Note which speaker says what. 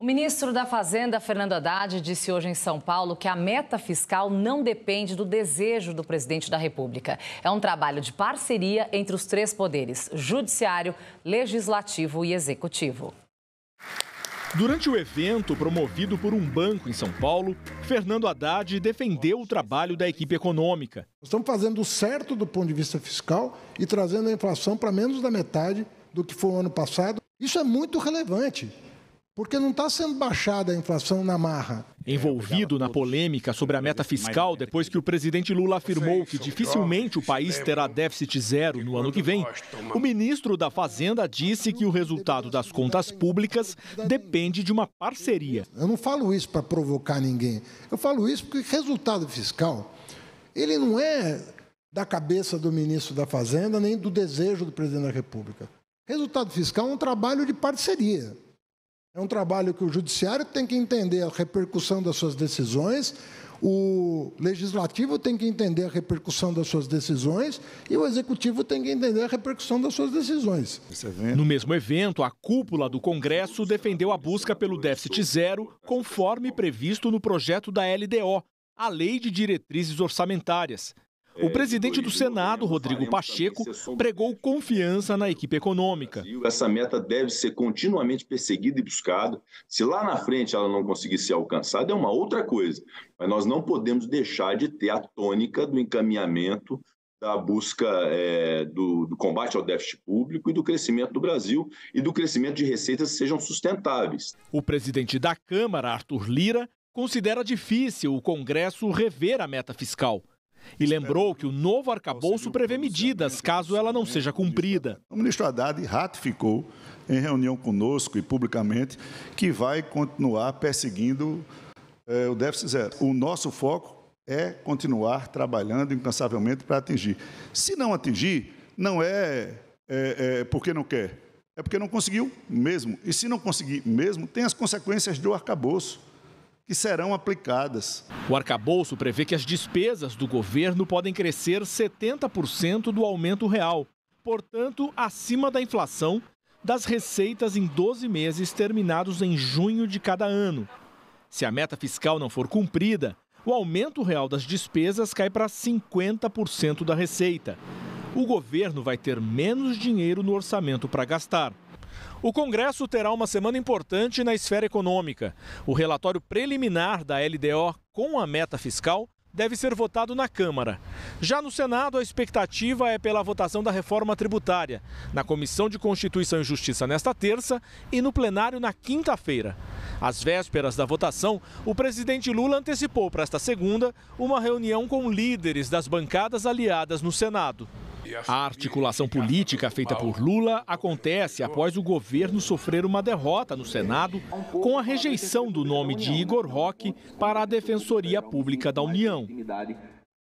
Speaker 1: O ministro da Fazenda, Fernando Haddad, disse hoje em São Paulo que a meta fiscal não depende do desejo do presidente da República. É um trabalho de parceria entre os três poderes: judiciário, legislativo e executivo. Durante o evento promovido por um banco em São Paulo, Fernando Haddad defendeu o trabalho da equipe econômica.
Speaker 2: Estamos fazendo o certo do ponto de vista fiscal e trazendo a inflação para menos da metade do que foi o ano passado. Isso é muito relevante porque não está sendo baixada a inflação na marra.
Speaker 1: Envolvido na polêmica sobre a meta fiscal, depois que o presidente Lula afirmou que dificilmente o país terá déficit zero no ano que vem, o ministro da Fazenda disse que o resultado das contas públicas depende de uma
Speaker 2: parceria. Eu não falo isso para provocar ninguém. Eu falo isso porque resultado fiscal, ele não é da cabeça do ministro da Fazenda nem do desejo do presidente da República. Resultado fiscal é um trabalho de parceria. É um trabalho que o judiciário tem que entender a repercussão das suas decisões, o legislativo tem que entender a repercussão das suas decisões e o executivo tem que entender a repercussão das suas decisões.
Speaker 1: No mesmo evento, a cúpula do Congresso defendeu a busca pelo déficit zero, conforme previsto no projeto da LDO, a Lei de Diretrizes Orçamentárias, o presidente do Senado, Rodrigo Pacheco, pregou confiança na equipe econômica. Essa meta deve ser continuamente perseguida e buscada. Se lá na frente ela não conseguir ser alcançada, é uma outra coisa. Mas nós não podemos deixar de ter a tônica do encaminhamento da busca é, do, do, combate ao déficit público e do crescimento do Brasil e do crescimento de receitas que sejam sustentáveis. O presidente da Câmara, Arthur Lira, considera difícil o Congresso rever a meta fiscal e lembrou que o novo arcabouço prevê medidas caso ela não seja cumprida. O ministro Haddad ratificou em reunião conosco e publicamente que vai continuar perseguindo é, o déficit zero. O nosso foco é continuar trabalhando incansavelmente para atingir. Se não atingir, não é, é, é porque não quer, é porque não conseguiu mesmo. E se não conseguir mesmo, tem as consequências do arcabouço que serão aplicadas. O arcabouço prevê que as despesas do governo podem crescer 70% do aumento real, portanto, acima da inflação das receitas em 12 meses terminados em junho de cada ano. Se a meta fiscal não for cumprida, o aumento real das despesas cai para 50% da receita. O governo vai ter menos dinheiro no orçamento para gastar. O Congresso terá uma semana importante na esfera econômica. O relatório preliminar da LDO com a meta fiscal deve ser votado na Câmara. Já no Senado, a expectativa é pela votação da reforma tributária, na Comissão de Constituição e Justiça nesta terça e no plenário na quinta-feira. Às vésperas da votação, o presidente Lula antecipou para esta segunda uma reunião com líderes das bancadas aliadas no Senado. A articulação política feita por Lula acontece após o governo sofrer uma derrota no Senado com a rejeição do nome de Igor Roque para a Defensoria Pública da União.